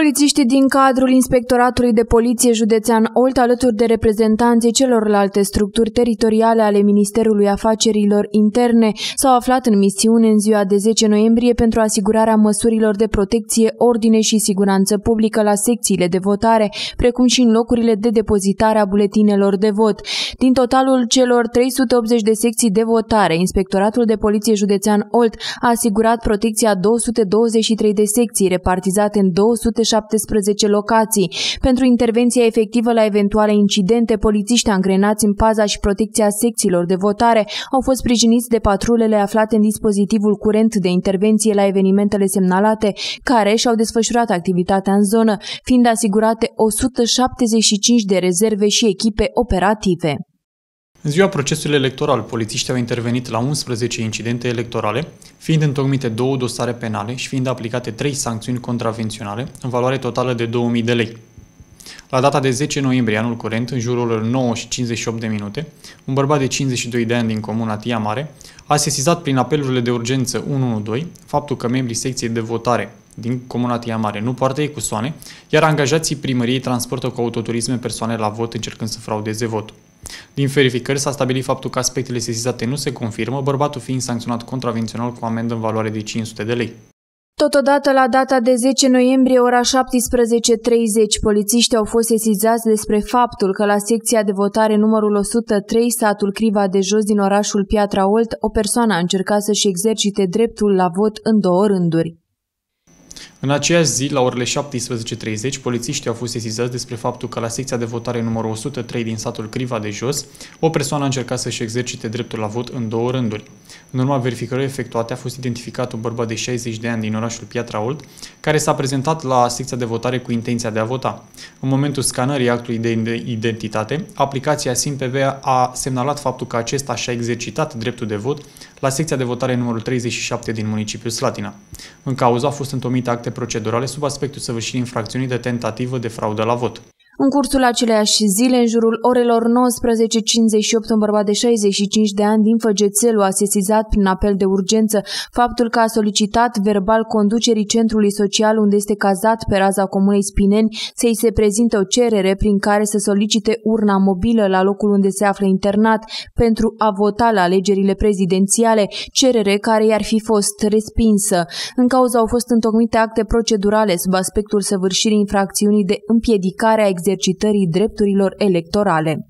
Polițiștii din cadrul Inspectoratului de Poliție Județean Olt, alături de reprezentanții celorlalte structuri teritoriale ale Ministerului Afacerilor Interne, s-au aflat în misiune în ziua de 10 noiembrie pentru asigurarea măsurilor de protecție, ordine și siguranță publică la secțiile de votare, precum și în locurile de depozitare a buletinelor de vot. Din totalul celor 380 de secții de votare, Inspectoratul de Poliție Județean Olt a asigurat protecția 223 de secții, repartizate în 200 117 locații. Pentru intervenția efectivă la eventuale incidente, polițiști angrenați în paza și protecția secțiilor de votare au fost sprijiniți de patrulele aflate în dispozitivul curent de intervenție la evenimentele semnalate, care și-au desfășurat activitatea în zonă, fiind asigurate 175 de rezerve și echipe operative. În ziua procesului electoral, polițiștii au intervenit la 11 incidente electorale, fiind întocmite două dosare penale și fiind aplicate trei sancțiuni contravenționale, în valoare totală de 2000 de lei. La data de 10 noiembrie anul curent, în jurul 9 și 58 de minute, un bărbat de 52 de ani din comuna Tia Mare a sesizat prin apelurile de urgență 112 faptul că membrii secției de votare din comuna Tia Mare nu poartă ecusoane, iar angajații primăriei transportă cu autoturisme persoane la vot încercând să fraudeze votul. Din verificări s-a stabilit faptul că aspectele sesizate nu se confirmă, bărbatul fiind sancționat contravențional cu amendă în valoare de 500 de lei. Totodată, la data de 10 noiembrie, ora 17.30, polițiștii au fost sesizați despre faptul că la secția de votare numărul 103, satul Criva de jos din orașul Piatra Olt, o persoană a încercat să-și exercite dreptul la vot în două rânduri. În aceeași zi, la orele 17.30, polițiștii au fost sesizați despre faptul că la secția de votare numărul 103 din satul Criva de Jos, o persoană a încercat să-și exercite dreptul la vot în două rânduri. În urma verificărilor efectuate a fost identificat un bărbat de 60 de ani din orașul Piatra Olt, care s-a prezentat la secția de votare cu intenția de a vota. În momentul scanării actului de identitate, aplicația SimPV a semnalat faptul că acesta și-a exercitat dreptul de vot la secția de votare numărul 37 din municipiul Slatina. În cauză au fost întomite acte procedurale sub aspectul săvârșirii infracțiunii de tentativă de fraudă la vot. În cursul aceleiași zile, în jurul orelor 19.58, un bărbat de 65 de ani din Făgețelu a sesizat prin apel de urgență faptul că a solicitat verbal conducerii centrului social unde este cazat pe raza comunei Spineni să-i se prezinte o cerere prin care să solicite urna mobilă la locul unde se află internat pentru a vota la alegerile prezidențiale, cerere care i-ar fi fost respinsă. În cauza au fost întocmite acte procedurale sub aspectul săvârșirii infracțiunii de împiedicare a exercitării drepturilor electorale.